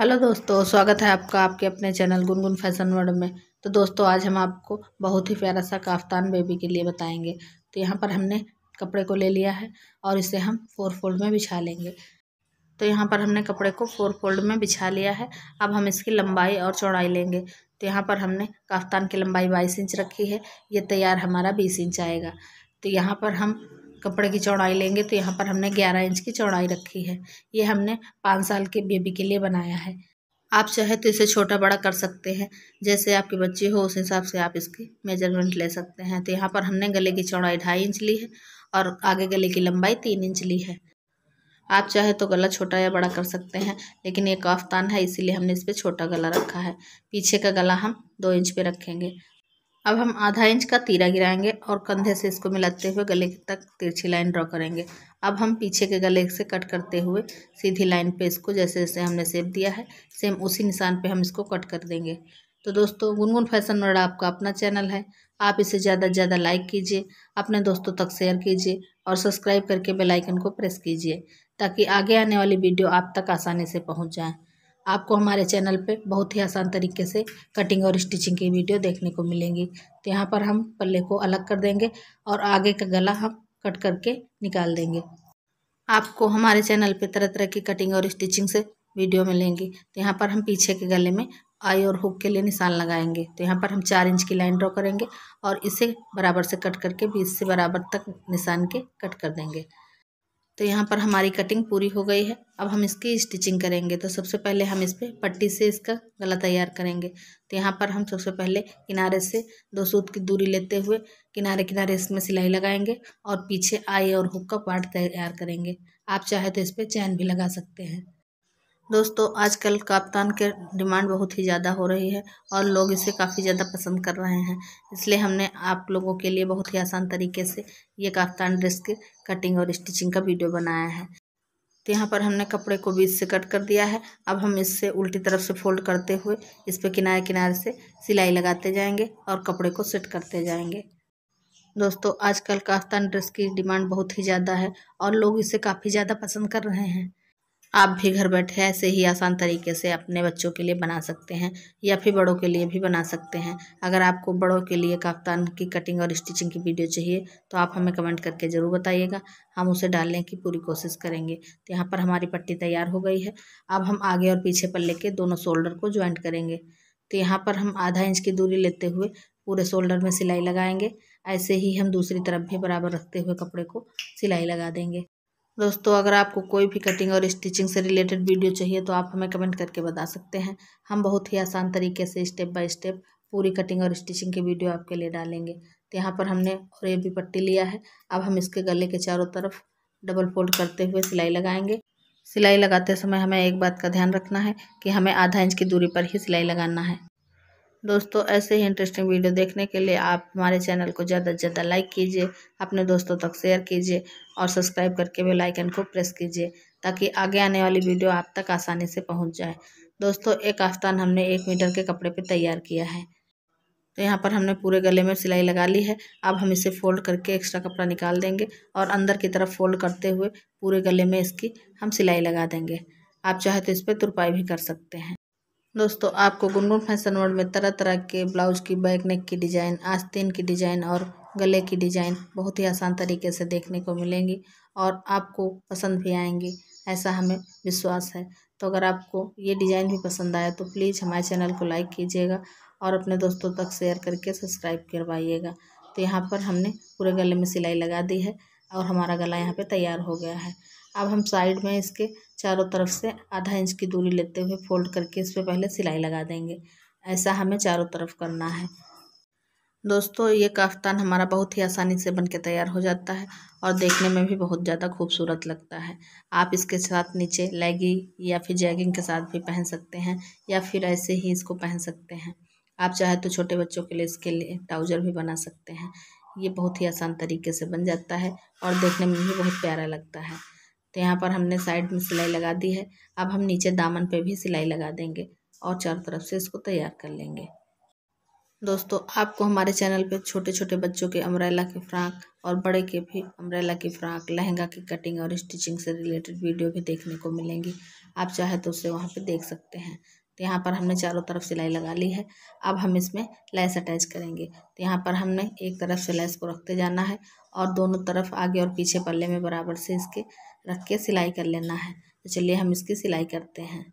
hello दोस्तों स्वागत है आपका आपके अपने चैनल गुनगुन फैशन वर्ल्ड में तो दोस्तों आज हम आपको बहुत ही प्यारा सा काफ्तान बेबी के लिए बताएंगे तो यहाँ पर हमने कपड़े को ले लिया है और इसे हम फोर फोल्ड में बिछा लेंगे तो यहाँ पर हमने कपड़े को फोर फोल्ड में बिछा लिया है अब हम इसकी लंबाई और चौड़ाई लेंगे तो यहाँ पर हमने काफ्तान की लंबाई बाईस इंच रखी है ये तैयार हमारा बीस इंच आएगा तो यहाँ पर हम कपड़े की चौड़ाई लेंगे तो यहाँ पर हमने ग्यारह इंच की चौड़ाई रखी है ये हमने पाँच साल के बेबी के लिए बनाया है आप चाहे तो इसे छोटा बड़ा कर सकते हैं जैसे आपकी बच्ची हो उस हिसाब से आप इसकी मेजरमेंट ले सकते हैं तो यहाँ पर हमने गले की चौड़ाई ढाई इंच ली है और आगे गले की लंबाई तीन इंच ली है आप चाहे तो गला छोटा या बड़ा कर सकते हैं लेकिन ये काफ्तान है इसीलिए हमने इस पर छोटा गला रखा है पीछे का गला हम दो इंच पे रखेंगे अब हम आधा इंच का तीरा गिराएंगे और कंधे से इसको मिलाते हुए गले तक तिरछी लाइन ड्रॉ करेंगे अब हम पीछे के गले से कट करते हुए सीधी लाइन पे इसको जैसे जैसे हमने सेप दिया है सेम उसी निशान पे हम इसको कट कर देंगे तो दोस्तों गुनगुन फैशन वर्ड आपका अपना चैनल है आप इसे ज़्यादा से ज़्यादा लाइक कीजिए अपने दोस्तों तक शेयर कीजिए और सब्सक्राइब करके बेलाइकन को प्रेस कीजिए ताकि आगे आने वाली वीडियो आप तक आसानी से पहुँच जाएँ आपको हमारे चैनल पे बहुत ही आसान तरीके से कटिंग और स्टिचिंग की वीडियो देखने को मिलेंगी तो यहाँ पर हम पल्ले को अलग कर देंगे और आगे का गला हम कट करके निकाल देंगे आपको हमारे चैनल पे तरह तरह की कटिंग और स्टिचिंग से वीडियो मिलेंगी तो यहाँ पर हम पीछे के गले में आई और हुक के लिए निशान लगाएंगे तो यहाँ पर हम चार इंच की लाइन ड्रॉ करेंगे और इसे बराबर से कट करके बीस से बराबर तक निशान के कट कर देंगे तो यहाँ पर हमारी कटिंग पूरी हो गई है अब हम इसकी स्टिचिंग करेंगे तो सबसे पहले हम इस पर पट्टी से इसका गला तैयार करेंगे तो यहाँ पर हम सबसे पहले किनारे से दो सूत की दूरी लेते हुए किनारे किनारे इसमें सिलाई लगाएंगे और पीछे आई और हुक का पार्ट तैयार करेंगे आप चाहे तो इस पर चैन भी लगा सकते हैं दोस्तों आजकल काप्तान के डिमांड बहुत ही ज़्यादा हो रही है और लोग इसे काफ़ी ज़्यादा पसंद कर रहे हैं इसलिए हमने आप लोगों के लिए बहुत ही आसान तरीके से ये कप्तान ड्रेस की कटिंग और स्टिचिंग का वीडियो बनाया है तो यहाँ पर हमने कपड़े को बीच से कट कर दिया है अब हम इससे उल्टी तरफ से फोल्ड करते हुए इस पर किनारे किनारे से सिलाई लगाते जाएंगे और कपड़े को सेट करते जाएंगे दोस्तों आजकल काफ्तान ड्रेस की डिमांड बहुत ही ज़्यादा है और लोग इसे काफ़ी ज़्यादा पसंद कर रहे हैं आप भी घर बैठे ऐसे ही आसान तरीके से अपने बच्चों के लिए बना सकते हैं या फिर बड़ों के लिए भी बना सकते हैं अगर आपको बड़ों के लिए काफ्तान की कटिंग और स्टिचिंग की वीडियो चाहिए तो आप हमें कमेंट करके ज़रूर बताइएगा हम उसे डालने की पूरी कोशिश करेंगे तो यहाँ पर हमारी पट्टी तैयार हो गई है अब हम आगे और पीछे पल्ले के दोनों शोल्डर को ज्वाइंट करेंगे तो यहाँ पर हम आधा इंच की दूरी लेते हुए पूरे शोल्डर में सिलाई लगाएंगे ऐसे ही हम दूसरी तरफ भी बराबर रखते हुए कपड़े को सिलाई लगा देंगे दोस्तों अगर आपको कोई भी कटिंग और स्टिचिंग से रिलेटेड वीडियो चाहिए तो आप हमें कमेंट करके बता सकते हैं हम बहुत ही आसान तरीके से स्टेप बाय स्टेप पूरी कटिंग और स्टिचिंग की वीडियो आपके लिए डालेंगे तो यहाँ पर हमने और ये भी पट्टी लिया है अब हम इसके गले के चारों तरफ डबल फोल्ड करते हुए सिलाई लगाएंगे सिलाई लगाते समय हमें एक बात का ध्यान रखना है कि हमें आधा इंच की दूरी पर ही सिलाई लगाना है दोस्तों ऐसे ही इंटरेस्टिंग वीडियो देखने के लिए आप हमारे चैनल को ज़्यादा से ज़्यादा लाइक कीजिए अपने दोस्तों तक शेयर कीजिए और सब्सक्राइब करके बेल आइकन को प्रेस कीजिए ताकि आगे आने वाली वीडियो आप तक आसानी से पहुंच जाए दोस्तों एक आस्थान हमने एक मीटर के कपड़े पर तैयार किया है तो यहाँ पर हमने पूरे गले में सिलाई लगा ली है अब हम इसे फोल्ड करके एक्स्ट्रा कपड़ा निकाल देंगे और अंदर की तरफ फोल्ड करते हुए पूरे गले में इसकी हम सिलाई लगा देंगे आप चाहे तो इस पर तुरपाई भी कर सकते हैं दोस्तों आपको गुनगुन फैशन वर्ल्ड में तरह तरह के ब्लाउज की बैक नेक की डिज़ाइन आस्तीन की डिज़ाइन और गले की डिज़ाइन बहुत ही आसान तरीके से देखने को मिलेंगी और आपको पसंद भी आएंगी ऐसा हमें विश्वास है तो अगर आपको ये डिज़ाइन भी पसंद आया तो प्लीज़ हमारे चैनल को लाइक कीजिएगा और अपने दोस्तों तक शेयर करके सब्सक्राइब करवाइएगा तो यहाँ पर हमने पूरे गले में सिलाई लगा दी है और हमारा गला यहाँ पर तैयार हो गया है अब हम साइड में इसके चारों तरफ से आधा इंच की दूरी लेते हुए फोल्ड करके इस पर पहले सिलाई लगा देंगे ऐसा हमें चारों तरफ करना है दोस्तों ये काफ्तान हमारा बहुत ही आसानी से बनके तैयार हो जाता है और देखने में भी बहुत ज़्यादा खूबसूरत लगता है आप इसके साथ नीचे लेगी या फिर जैगिंग के साथ भी पहन सकते हैं या फिर ऐसे ही इसको पहन सकते हैं आप चाहे तो छोटे बच्चों के लिए इसके लिए ट्राउज़र भी बना सकते हैं ये बहुत ही आसान तरीके से बन जाता है और देखने में भी बहुत प्यारा लगता है तो यहाँ पर हमने साइड में सिलाई लगा दी है अब हम नीचे दामन पे भी सिलाई लगा देंगे और चारों तरफ से इसको तैयार कर लेंगे दोस्तों आपको हमारे चैनल पे छोटे छोटे बच्चों के अम्ब्रेला के फ्राक और बड़े के भी अम्ब्रेला की फ्राक लहंगा की कटिंग और स्टिचिंग से रिलेटेड वीडियो भी देखने को मिलेंगी आप चाहे तो उसे वहाँ पर देख सकते हैं तो यहाँ पर हमने चारों तरफ सिलाई लगा ली है अब हम इसमें लैस अटैच करेंगे तो यहाँ पर हमने एक तरफ से लैस को रखते जाना है और दोनों तरफ आगे और पीछे पल्ले में बराबर से इसके रख के सिलाई कर लेना है तो चलिए हम इसकी सिलाई करते हैं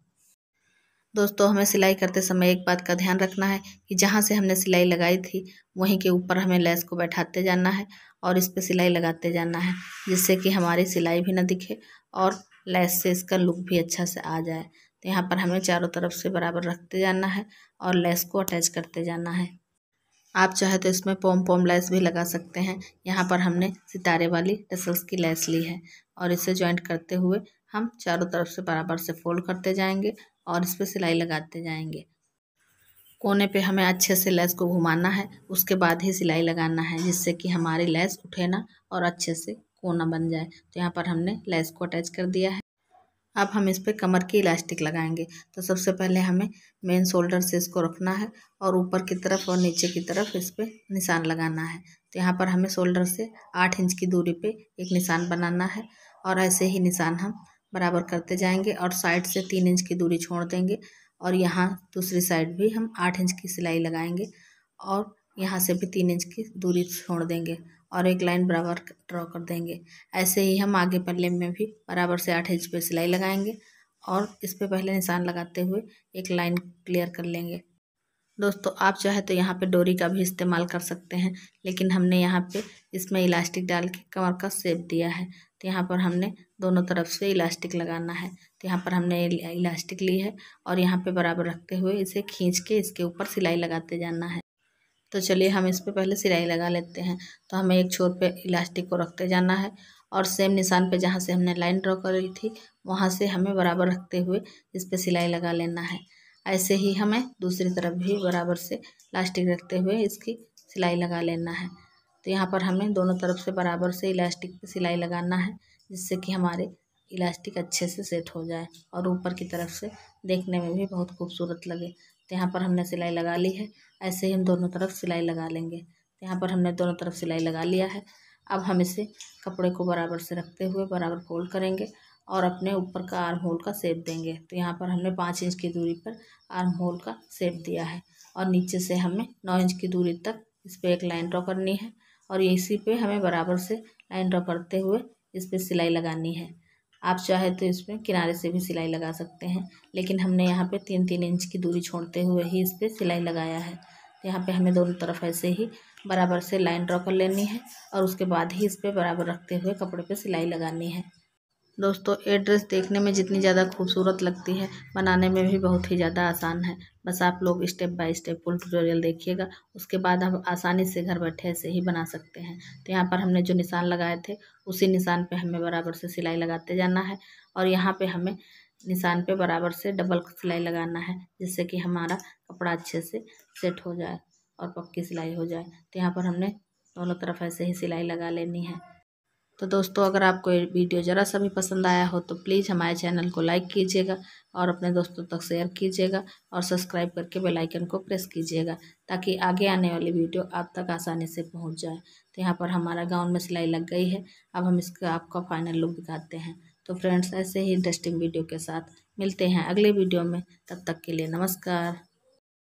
दोस्तों हमें सिलाई करते समय एक बात का ध्यान रखना है कि जहाँ से हमने सिलाई लगाई थी वहीं के ऊपर हमें लेस को बैठाते जाना है और इस पर सिलाई लगाते जाना है जिससे कि हमारी सिलाई भी ना दिखे और लेस से इसका लुक भी अच्छा से आ जाए तो यहाँ पर हमें चारों तरफ से बराबर रखते जाना है और लेस को अटैच करते जाना है आप चाहे तो इसमें पोम पोम लेस भी लगा सकते हैं यहाँ पर हमने सितारे वाली टसल्स की लेस ली है और इसे ज्वाइंट करते हुए हम चारों तरफ से बराबर से फोल्ड करते जाएंगे और इस पर सिलाई लगाते जाएंगे कोने पे हमें अच्छे से लेस को घुमाना है उसके बाद ही सिलाई लगाना है जिससे कि हमारी लेस उठे ना और अच्छे से कोना बन जाए तो यहाँ पर हमने लेस को अटैच कर दिया है अब हम इस पर कमर की इलास्टिक लगाएंगे तो सबसे पहले हमें मेन शोल्डर से इसको रखना है और ऊपर की तरफ और नीचे की तरफ इस पर निशान लगाना है तो यहाँ पर हमें शोल्डर से आठ इंच की दूरी पे एक निशान बनाना है और ऐसे ही निशान हम बराबर करते जाएंगे और साइड से तीन इंच की दूरी छोड़ देंगे और यहाँ दूसरी साइड भी हम आठ इंच की सिलाई लगाएंगे और यहाँ से भी तीन इंच की दूरी छोड़ देंगे और एक लाइन बराबर ड्रॉ कर देंगे ऐसे ही हम आगे पल्ले में भी बराबर से आठ इंच पर सिलाई लगाएंगे और इस पर पहले निशान लगाते हुए एक लाइन क्लियर कर लेंगे दोस्तों आप चाहे तो यहाँ पे डोरी का भी इस्तेमाल कर सकते हैं लेकिन हमने यहाँ पे इसमें इलास्टिक डाल के कमर का सेप दिया है तो यहाँ पर हमने दोनों तरफ से इलास्टिक लगाना है तो यहाँ पर हमने इलास्टिक ली है और यहाँ पे बराबर रखते हुए इसे खींच के इसके ऊपर सिलाई लगाते जाना है तो चलिए हम इस पर पहले सिलाई लगा लेते हैं तो हमें एक छोर पर इलास्टिक को रखते जाना है और सेम निशान पर जहाँ से हमने लाइन ड्रॉ करी थी वहाँ से हमें बराबर रखते हुए इस पर सिलाई लगा लेना है ऐसे ही हमें दूसरी तरफ भी बराबर से इलास्टिक रखते हुए इसकी सिलाई लगा लेना है तो यहाँ पर हमें दोनों तरफ से बराबर से इलास्टिक की सिलाई लगाना है जिससे कि हमारे इलास्टिक अच्छे से सेट हो जाए और ऊपर की तरफ से देखने में भी बहुत खूबसूरत लगे तो यहाँ पर हमने सिलाई लगा ली है ऐसे ही हम दोनों तरफ सिलाई लगा लेंगे तो यहाँ पर हमने दोनों तरफ सिलाई लगा लिया है अब हम इसे कपड़े को बराबर से रखते हुए बराबर फोल्ड करेंगे और अपने ऊपर का आर्म होल का सेप देंगे तो यहाँ पर हमने पाँच इंच की दूरी पर आर्म होल का सेप दिया है और नीचे से हमें नौ इंच की दूरी तक इस पर एक लाइन ड्रॉ करनी है और इसी पे हमें बराबर से लाइन ड्रॉ करते हुए इस पर सिलाई लगानी है आप चाहे तो इसमें किनारे से भी सिलाई लगा सकते हैं लेकिन हमने यहाँ पे तीन तीन इंच की दूरी छोड़ते हुए ही इस पर सिलाई लगाया है तो यहाँ पे हमें दोनों तरफ ऐसे ही बराबर से लाइन ड्रॉ कर लेनी है और उसके बाद ही इस पर बराबर रखते हुए कपड़े पे सिलाई लगानी है दोस्तों ये ड्रेस देखने में जितनी ज़्यादा खूबसूरत लगती है बनाने में भी बहुत ही ज़्यादा आसान है बस आप लोग step by step full tutorial देखिएगा उसके बाद हम आसानी से घर बैठे ऐसे ही बना सकते हैं तो यहाँ पर हमने जो निशान लगाए थे उसी निशान पे हमें बराबर से सिलाई लगाते जाना है और यहाँ पर हमें निशान पर बराबर से डबल सिलाई लगाना है जिससे कि हमारा कपड़ा अच्छे से सेट हो जाए और पक्की सिलाई हो जाए तो यहाँ पर हमने दोनों तरफ ऐसे ही सिलाई लगा लेनी है तो दोस्तों अगर आपको ये वीडियो ज़रा सा भी पसंद आया हो तो प्लीज़ हमारे चैनल को लाइक कीजिएगा और अपने दोस्तों तक शेयर कीजिएगा और सब्सक्राइब करके बेल आइकन को प्रेस कीजिएगा ताकि आगे आने वाली वीडियो आप तक आसानी से पहुंच जाए तो यहाँ पर हमारा गाउन में सिलाई लग गई है अब हम इसका आपका फाइनल लुक दिखाते हैं तो फ्रेंड्स ऐसे ही इंटरेस्टिंग वीडियो के साथ मिलते हैं अगले वीडियो में तब तक के लिए नमस्कार